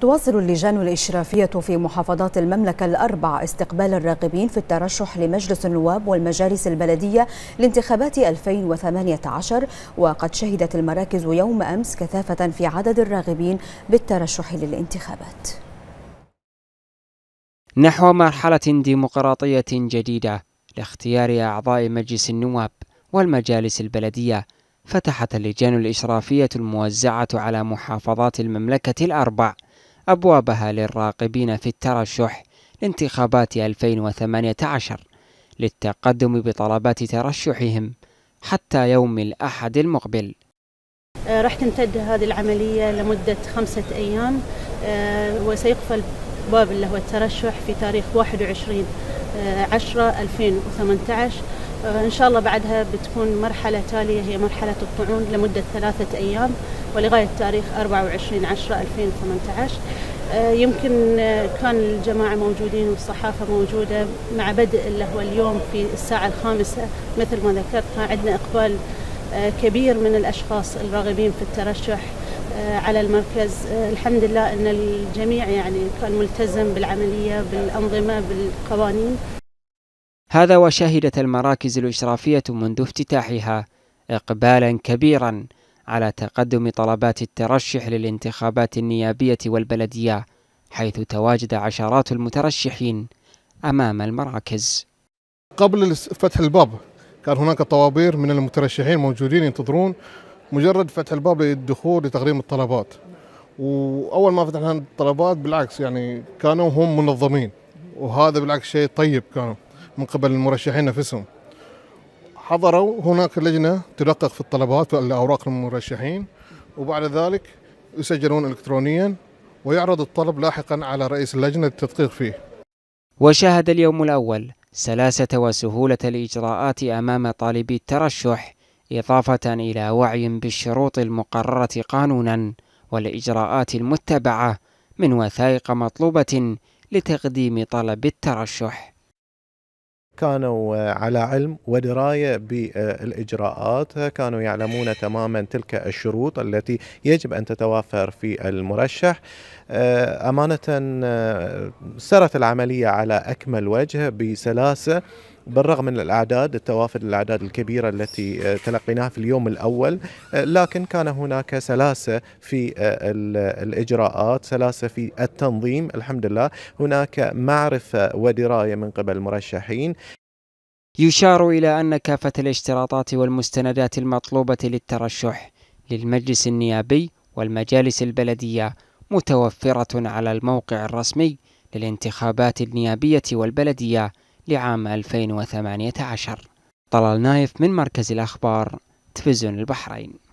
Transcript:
تواصل اللجان الإشرافية في محافظات المملكة الأربع استقبال الراغبين في الترشح لمجلس النواب والمجالس البلدية لانتخابات 2018 وقد شهدت المراكز يوم أمس كثافة في عدد الراغبين بالترشح للانتخابات نحو مرحلة ديمقراطية جديدة لاختيار أعضاء مجلس النواب والمجالس البلدية فتحت اللجان الإشرافية الموزعة على محافظات المملكة الأربع أبوابها للراقبين في الترشح لانتخابات 2018 للتقدم بطلبات ترشحهم حتى يوم الأحد المقبل آه، راح تمتد هذه العملية لمدة خمسة أيام آه، وسيقفل باب اللي هو الترشح في تاريخ 21 10 2018 ان شاء الله بعدها بتكون مرحله تاليه هي مرحله الطعون لمده ثلاثه ايام ولغايه تاريخ 24 10 2018 يمكن آه، كان الجماعه موجودين والصحافه موجوده مع بدء اللي هو اليوم في الساعه الخامسه مثل ما ذكرت كان عندنا اقبال آه، كبير من الاشخاص الراغبين في الترشح آه، على المركز الحمد لله ان الجميع يعني كان ملتزم بالعمليه بالانظمه بالقوانين هذا وشهدت المراكز الإشرافية منذ افتتاحها إقبالا كبيرا على تقدم طلبات الترشح للانتخابات النيابية والبلدية حيث تواجد عشرات المترشحين أمام المراكز قبل فتح الباب كان هناك طوابير من المترشحين موجودين ينتظرون مجرد فتح الباب للدخول لتقديم الطلبات واول ما فتحنا الطلبات بالعكس يعني كانوا هم منظمين وهذا بالعكس شيء طيب كانوا من قبل المرشحين نفسهم حضروا هناك لجنة تدقق في الطلبات والأوراق المرشحين وبعد ذلك يسجلون إلكترونيا ويعرض الطلب لاحقا على رئيس اللجنة للتدقيق فيه وشاهد اليوم الأول سلاسة وسهولة الإجراءات أمام طالبي الترشح إضافة إلى وعي بالشروط المقررة قانونا والإجراءات المتبعة من وثائق مطلوبة لتقديم طلب الترشح كانوا آه، على علم ودرايه بالاجراءات آه، كانوا يعلمون تماما تلك الشروط التي يجب ان تتوافر في المرشح آه، امانه سرت العمليه على اكمل وجه بسلاسه بالرغم من الأعداد التوافد الأعداد الكبيرة التي آه، تلقيناها في اليوم الأول آه، لكن كان هناك سلاسة في آه، الإجراءات سلاسة في التنظيم الحمد لله هناك معرفة ودراية من قبل المرشحين يشار إلى أن كافة الاشتراطات والمستندات المطلوبة للترشح للمجلس النيابي والمجالس البلدية متوفرة على الموقع الرسمي للانتخابات النيابية والبلدية لعام 2018 طلال نايف من مركز الأخبار تلفزيون البحرين